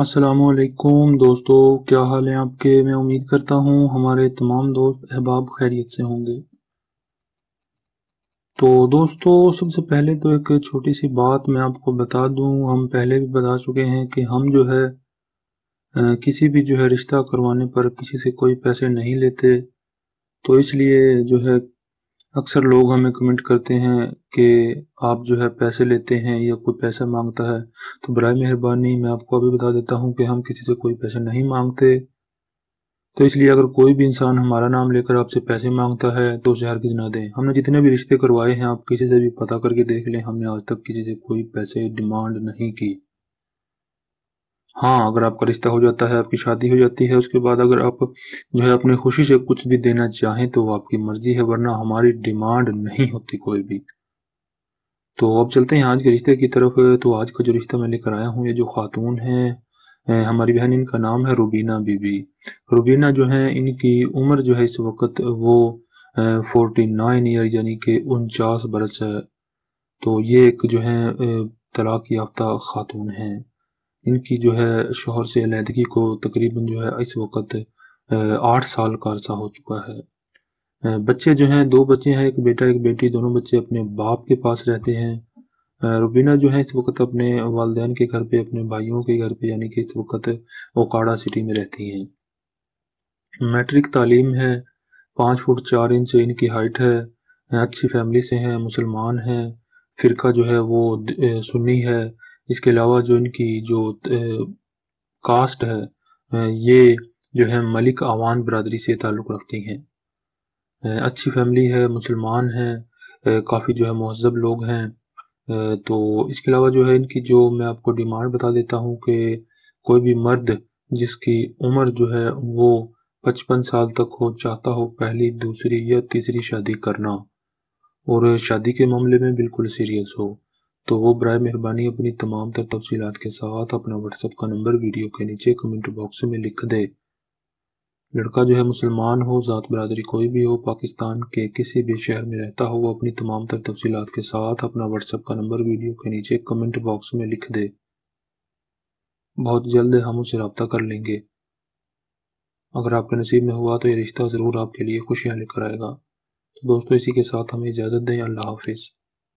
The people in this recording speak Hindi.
असलकुम दोस्तों क्या हाल है आपके मैं उम्मीद करता हूँ हमारे तमाम दोस्त अहबाब खैरियत से होंगे तो दोस्तों सबसे पहले तो एक छोटी सी बात मैं आपको बता दूँ हम पहले भी बता चुके हैं कि हम जो है किसी भी जो है रिश्ता करवाने पर किसी से कोई पैसे नहीं लेते तो इसलिए जो है अक्सर लोग हमें कमेंट करते हैं कि आप जो है पैसे लेते हैं या कोई पैसा मांगता है तो बर मेहरबानी मैं आपको अभी बता देता हूँ कि हम किसी से कोई पैसे नहीं मांगते तो इसलिए अगर कोई भी इंसान हमारा नाम लेकर आपसे पैसे मांगता है तो उसे हर किसी ना दें हमने जितने भी रिश्ते करवाए हैं आप किसी से भी पता करके देख लें हमने आज तक किसी से कोई पैसे डिमांड नहीं की हाँ अगर आपका रिश्ता हो जाता है आपकी शादी हो जाती है उसके बाद अगर आप जो है अपनी खुशी से कुछ भी देना चाहें तो आपकी मर्जी है वरना हमारी डिमांड नहीं होती कोई भी तो अब चलते हैं आज के रिश्ते की तरफ तो आज का जो रिश्ता मैं लेकर आया हूँ ये जो खातून है हमारी बहन इनका नाम है रुबीना बीबी रुबीना जो है इनकी उम्र जो है इस वक्त वो फोर्टी नाइन ईयर यानी कि उनचास बरस है तो ये एक जो है तलाक याफ्ता खातून है इनकी जो है शोहर से अलीहदगी को तकरीबन जो है इस वक्त आठ साल का अरसा हो चुका है बच्चे जो हैं दो बच्चे हैं एक बेटा एक बेटी दोनों बच्चे अपने बाप के पास रहते हैं रुबीना जो है इस वक्त अपने वालदेन के घर पे अपने भाइयों के घर पे यानी कि इस वक्त ओकाड़ा सिटी में रहती हैं मैट्रिक तालीम है पाँच फुट चार इंच इनकी हाइट है अच्छी फैमिली से हैं मुसलमान हैं फ़िरका जो है वो सुन्नी है इसके अलावा जो इनकी जो कास्ट है ये जो है मलिक आवान बरदरी से ताल्लुक़ रखती हैं अच्छी फैमिली है मुसलमान हैं काफ़ी जो है महजब लोग हैं तो इसके अलावा जो है इनकी जो मैं आपको डिमांड बता देता हूँ कि कोई भी मर्द जिसकी उम्र जो है वो पचपन साल तक हो चाहता हो पहली दूसरी या तीसरी शादी करना और शादी के मामले में बिल्कुल सीरियस हो तो वो बर मेहरबानी अपनी तमाम तर तफसीत के साथ अपना व्हाट्सएप का नंबर वीडियो के नीचे कमेंट बॉक्स में लिख दे लड़का जो है मुसलमान हो ज़ात बरदरी कोई भी हो पाकिस्तान के किसी भी शहर में रहता हो वो अपनी तमाम तर तफसीत के साथ अपना व्हाट्सएप का नंबर वीडियो के नीचे कमेंट बॉक्स में लिख दे बहुत जल्द हम उससे रबता कर लेंगे अगर आपके नसीब में हुआ तो ये रिश्ता ज़रूर आपके लिए खुशियाँ लेकर आएगा तो दोस्तों इसी के साथ हमें इजाज़त दें अल्लाह हाफिज़